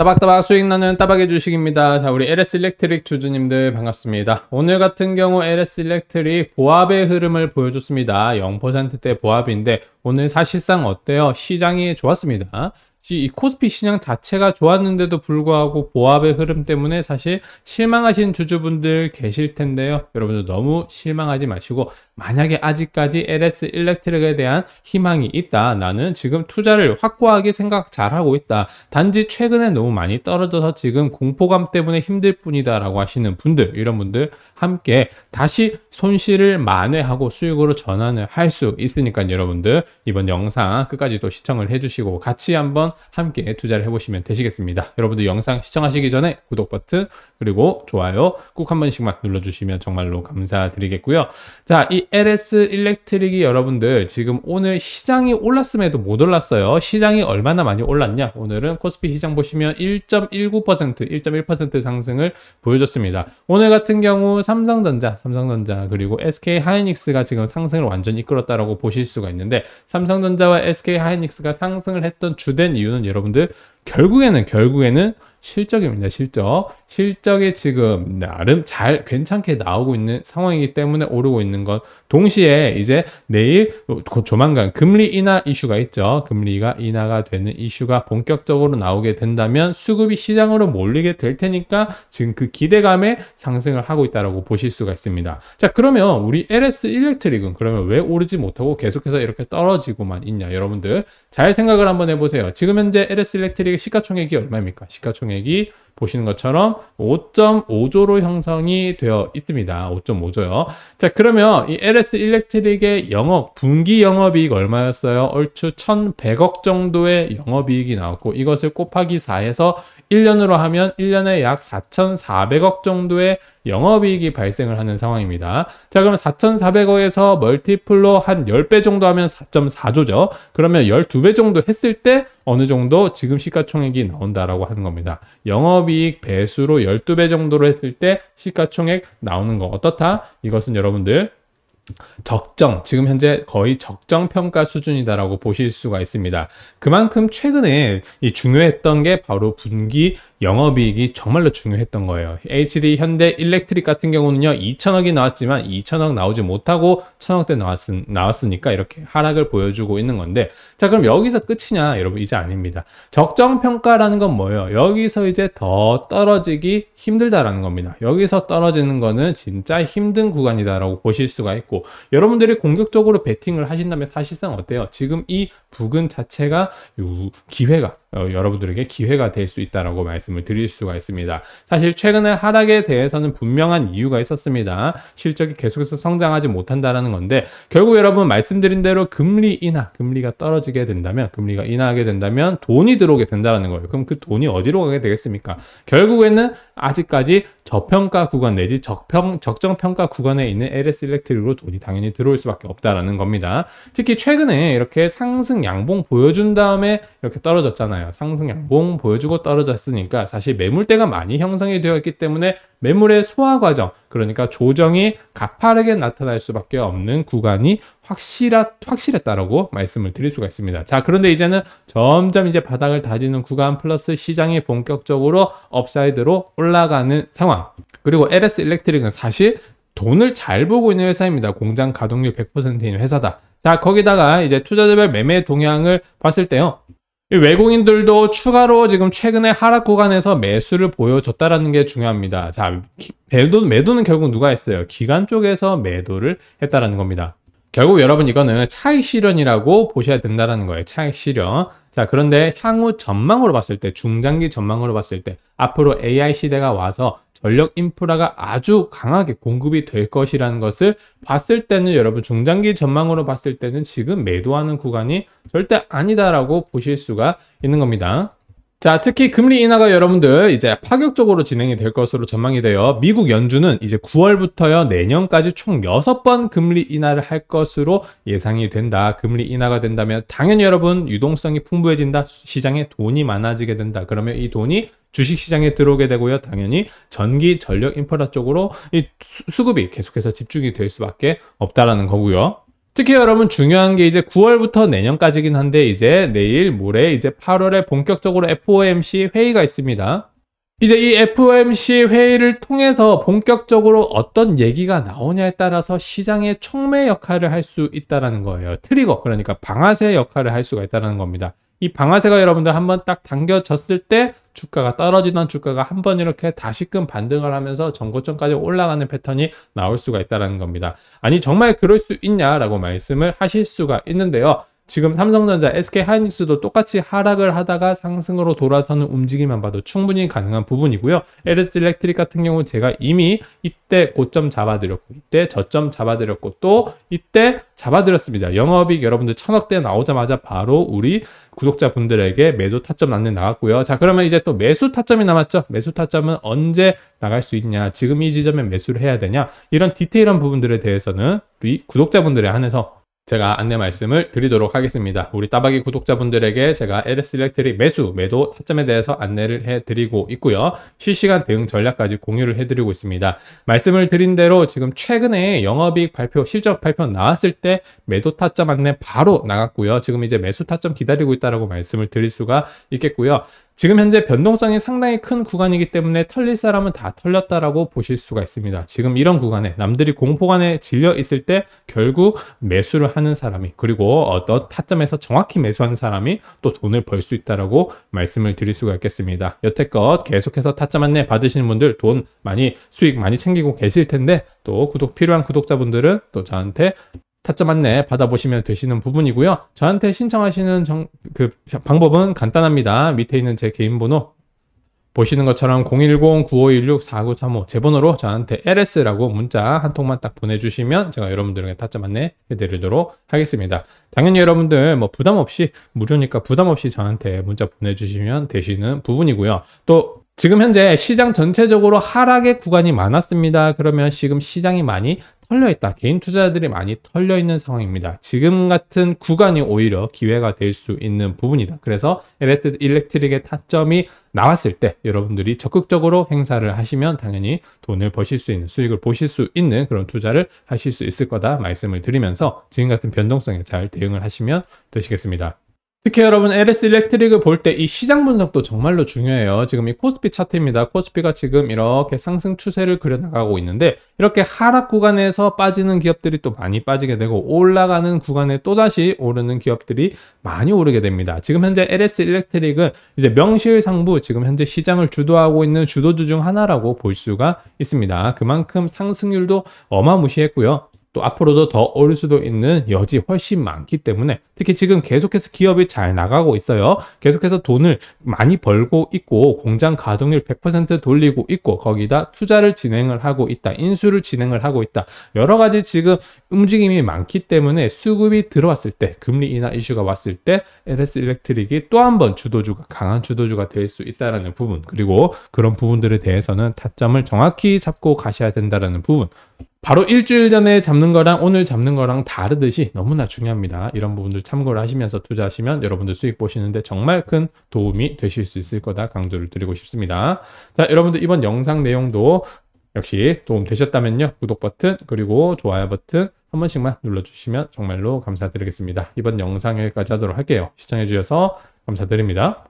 따박따박 수익나는 따박의 주식입니다. 자, 우리 LS 일렉트릭 주주님들 반갑습니다. 오늘 같은 경우 LS 일렉트릭 보합의 흐름을 보여줬습니다. 0%대 보합인데 오늘 사실상 어때요? 시장이 좋았습니다. 이 코스피 시장 자체가 좋았는데도 불구하고 보합의 흐름 때문에 사실 실망하신 주주분들 계실 텐데요. 여러분들 너무 실망하지 마시고 만약에 아직까지 LS 일렉트릭에 대한 희망이 있다. 나는 지금 투자를 확고하게 생각 잘하고 있다. 단지 최근에 너무 많이 떨어져서 지금 공포감 때문에 힘들 뿐이다 라고 하시는 분들 이런 분들 함께 다시 손실을 만회하고 수익으로 전환을 할 수 있으니까 여러분들 이번 영상 끝까지 또 시청을 해주시고 같이 한번 함께 투자를 해보시면 되시겠습니다. 여러분들 영상 시청하시기 전에 구독 버튼 그리고 좋아요 꼭 한 번씩만 눌러주시면 정말로 감사드리겠고요. 자, 이 LS 일렉트릭이 여러분들 지금 오늘 시장이 올랐음에도 못 올랐어요. 시장이 얼마나 많이 올랐냐? 오늘은 코스피 시장 보시면 1.19%, 1.1% 상승을 보여줬습니다. 오늘 같은 경우 삼성전자, 삼성전자 그리고 SK 하이닉스가 지금 상승을 완전히 이끌었다라고 보실 수가 있는데 삼성전자와 SK 하이닉스가 상승을 했던 주된 이유는 여러분들 결국에는 결국에는 실적입니다. 실적. 실적이 지금 나름 잘 괜찮게 나오고 있는 상황이기 때문에 오르고 있는 것. 동시에 이제 내일 조만간 금리 인하 이슈가 있죠. 금리가 인하가 되는 이슈가 본격적으로 나오게 된다면 수급이 시장으로 몰리게 될 테니까 지금 그 기대감에 상승을 하고 있다라고 보실 수가 있습니다. 자, 그러면 우리 LS 일렉트릭은 그러면 왜 오르지 못하고 계속해서 이렇게 떨어지고만 있냐? 여러분들 잘 생각을 한번 해 보세요. 지금 현재 LS 일렉트릭 시가총액이 얼마입니까? 시가총액이 보시는 것처럼 5.5조로 형성이 되어 있습니다. 5.5조요. 자, 그러면 이 LS 일렉트릭의 영업, 분기 영업이익 얼마였어요? 얼추 1,100억 정도의 영업이익이 나왔고 이것을 곱하기 4해서 1년으로 하면 1년에 약 4,400억 정도의 영업이익이 발생을 하는 상황입니다. 자 그러면 4,400억에서 멀티플로 한 10배 정도 하면 4.4조죠. 그러면 12배 정도 했을 때 어느 정도 지금 시가총액이 나온다라고 하는 겁니다. 영업이익 배수로 12배 정도로 했을 때 시가총액 나오는 거 어떻다? 이것은 여러분들 적정, 지금 현재 거의 적정 평가 수준이다라고 보실 수가 있습니다. 그만큼 최근에 이 중요했던 게 바로 분기 영업이익이 정말로 중요했던 거예요. HD 현대 일렉트릭 같은 경우는요, 2천억이 나왔지만 2천억 나오지 못하고 1천억대 나왔 나왔으니까 이렇게 하락을 보여주고 있는 건데, 자, 그럼 여기서 끝이냐? 여러분, 이제 아닙니다. 적정평가라는 건 뭐예요? 여기서 이제 더 떨어지기 힘들다라는 겁니다. 여기서 떨어지는 거는 진짜 힘든 구간이다라고 보실 수가 있고, 여러분들이 공격적으로 베팅을 하신다면 사실상 어때요? 지금 이 부근 자체가 기회가 어, 여러분들에게 기회가 될 수 있다라고 말씀을 드릴 수가 있습니다. 사실 최근에 하락에 대해서는 분명한 이유가 있었습니다. 실적이 계속해서 성장하지 못한다라는 건데 결국 여러분 말씀드린 대로 금리 인하, 금리가 떨어지게 된다면 금리가 인하하게 된다면 돈이 들어오게 된다라는 거예요. 그럼 그 돈이 어디로 가게 되겠습니까? 결국에는 아직까지 저평가 구간 내지 적평, 적정평가 구간에 있는 LS 일렉트릭으로 돈이 당연히 들어올 수밖에 없다라는 겁니다. 특히 최근에 이렇게 상승 양봉 보여준 다음에 이렇게 떨어졌잖아요. 상승 양봉 보여주고 떨어졌으니까 사실 매물대가 많이 형성이 되어 있기 때문에 매물의 소화 과정, 그러니까 조정이 가파르게 나타날 수밖에 없는 구간이 확실하, 확실했다라고 말씀을 드릴 수가 있습니다. 자, 그런데 이제는 점점 이제 바닥을 다지는 구간 플러스 시장이 본격적으로 업사이드로 올라가는 상황. 그리고 LS 일렉트릭은 사실 돈을 잘 보고 있는 회사입니다. 공장 가동률 100%인 회사다. 자, 거기다가 이제 투자자별 매매 동향을 봤을 때요. 외국인들도 추가로 지금 최근에 하락 구간에서 매수를 보여줬다라는 게 중요합니다. 자, 매도, 매도는 결국 누가 했어요? 기관 쪽에서 매도를 했다라는 겁니다. 결국 여러분 이거는 차익 실현이라고 보셔야 된다라는 거예요. 차익 실현. 자, 그런데 향후 전망으로 봤을 때, 중장기 전망으로 봤을 때, 앞으로 AI 시대가 와서 전력 인프라가 아주 강하게 공급이 될 것이라는 것을 봤을 때는 여러분 중장기 전망으로 봤을 때는 지금 매도하는 구간이 절대 아니다라고 보실 수가 있는 겁니다. 자, 특히 금리 인하가 여러분들 이제 파격적으로 진행이 될 것으로 전망이 되어 미국 연준은 이제 9월부터 내년까지 총 6번 금리 인하를 할 것으로 예상이 된다. 금리 인하가 된다면 당연히 여러분 유동성이 풍부해진다. 시장에 돈이 많아지게 된다. 그러면 이 돈이 주식시장에 들어오게 되고요. 당연히 전기, 전력, 인프라 쪽으로 이 수급이 계속해서 집중이 될 수밖에 없다라는 거고요. 특히 여러분 중요한 게 이제 9월부터 내년까지긴 한데 이제 내일 모레 이제 8월에 본격적으로 FOMC 회의가 있습니다. 이제 이 FOMC 회의를 통해서 본격적으로 어떤 얘기가 나오냐에 따라서 시장의 촉매 역할을 할 수 있다라는 거예요. 트리거 그러니까 방아쇠 역할을 할 수가 있다는 겁니다. 이 방아쇠가 여러분들 한번 딱 당겨졌을 때 주가가 떨어지던 주가가 한 번 이렇게 다시금 반등을 하면서 전고점까지 올라가는 패턴이 나올 수가 있다는 겁니다. 아니 정말 그럴 수 있냐라고 말씀을 하실 수가 있는데요. 지금 삼성전자, SK하이닉스도 똑같이 하락을 하다가 상승으로 돌아서는 움직임만 봐도 충분히 가능한 부분이고요. LS 일렉트릭 같은 경우 제가 이미 이때 고점 잡아드렸고 이때 저점 잡아드렸고 또 이때 잡아드렸습니다. 영업이익 여러분들 천억대 나오자마자 바로 우리 구독자분들에게 매도 타점 안내 나갔고요. 자 그러면 이제 또 매수 타점이 남았죠. 매수 타점은 언제 나갈 수 있냐 지금 이 지점에 매수를 해야 되냐 이런 디테일한 부분들에 대해서는 우리 구독자분들에 한해서 제가 안내 말씀을 드리도록 하겠습니다. 우리 따박이 구독자분들에게 제가 LS 일렉트릭 매수, 매도, 타점에 대해서 안내를 해드리고 있고요. 실시간 대응 전략까지 공유를 해드리고 있습니다. 말씀을 드린 대로 지금 최근에 영업이익 발표, 실적 발표 나왔을 때 매도 타점 안내 바로 나갔고요. 지금 이제 매수 타점 기다리고 있다라고 말씀을 드릴 수가 있겠고요. 지금 현재 변동성이 상당히 큰 구간이기 때문에 털릴 사람은 다 털렸다라고 보실 수가 있습니다. 지금 이런 구간에 남들이 공포관에 질려 있을 때 결국 매수를 하는 사람이 그리고 어떤 타점에서 정확히 매수하는 사람이 또 돈을 벌 수 있다라고 말씀을 드릴 수가 있겠습니다. 여태껏 계속해서 타점 안내 받으시는 분들 돈 많이 수익 많이 챙기고 계실 텐데 또 구독 필요한 구독자분들은 또 저한테 타점 안내 받아보시면 되시는 부분이고요. 저한테 신청하시는 정, 그 방법은 간단합니다. 밑에 있는 제 개인 번호 보시는 것처럼 010-9516-4935 제 번호로 저한테 LS라고 문자 한 통만 딱 보내주시면 제가 여러분들에게 타점 안내해드리도록 하겠습니다. 당연히 여러분들 뭐 부담 없이 무료니까 부담 없이 저한테 문자 보내주시면 되시는 부분이고요. 또 지금 현재 시장 전체적으로 하락의 구간이 많았습니다. 그러면 지금 시장이 많이 털려있다. 개인 투자자들이 많이 털려있는 상황입니다. 지금 같은 구간이 오히려 기회가 될 수 있는 부분이다. 그래서 LS 일렉트릭의 타점이 나왔을 때 여러분들이 적극적으로 행사를 하시면 당연히 돈을 버실 수 있는 수익을 보실 수 있는 그런 투자를 하실 수 있을 거다 말씀을 드리면서 지금 같은 변동성에 잘 대응을 하시면 되시겠습니다. 특히 여러분 LS 일렉트릭을 볼 때 이 시장 분석도 정말로 중요해요. 지금 이 코스피 차트입니다. 코스피가 지금 이렇게 상승 추세를 그려나가고 있는데 이렇게 하락 구간에서 빠지는 기업들이 또 많이 빠지게 되고 올라가는 구간에 또다시 오르는 기업들이 많이 오르게 됩니다. 지금 현재 LS 일렉트릭은 이제 명실상부 지금 현재 시장을 주도하고 있는 주도주 중 하나라고 볼 수가 있습니다. 그만큼 상승률도 어마무시했고요. 또 앞으로도 더 오를 수도 있는 여지 훨씬 많기 때문에 특히 지금 계속해서 기업이 잘 나가고 있어요. 계속해서 돈을 많이 벌고 있고 공장 가동률 100% 돌리고 있고 거기다 투자를 진행을 하고 있다. 인수를 진행을 하고 있다. 여러 가지 지금 움직임이 많기 때문에 수급이 들어왔을 때 금리 인하 이슈가 왔을 때 LS 일렉트릭이 또 한 번 주도주가 강한 주도주가 될 수 있다라는 부분 그리고 그런 부분들에 대해서는 타점을 정확히 잡고 가셔야 된다라는 부분 바로 일주일 전에 잡는 거랑 오늘 잡는 거랑 다르듯이 너무나 중요합니다. 이런 부분들 참고를 하시면서 투자하시면 여러분들 수익 보시는데 정말 큰 도움이 되실 수 있을 거다 강조를 드리고 싶습니다. 자, 여러분들 이번 영상 내용도 역시 도움 되셨다면요. 구독 버튼 그리고 좋아요 버튼 한 번씩만 눌러주시면 정말로 감사드리겠습니다. 이번 영상 여기까지 하도록 할게요. 시청해주셔서 감사드립니다.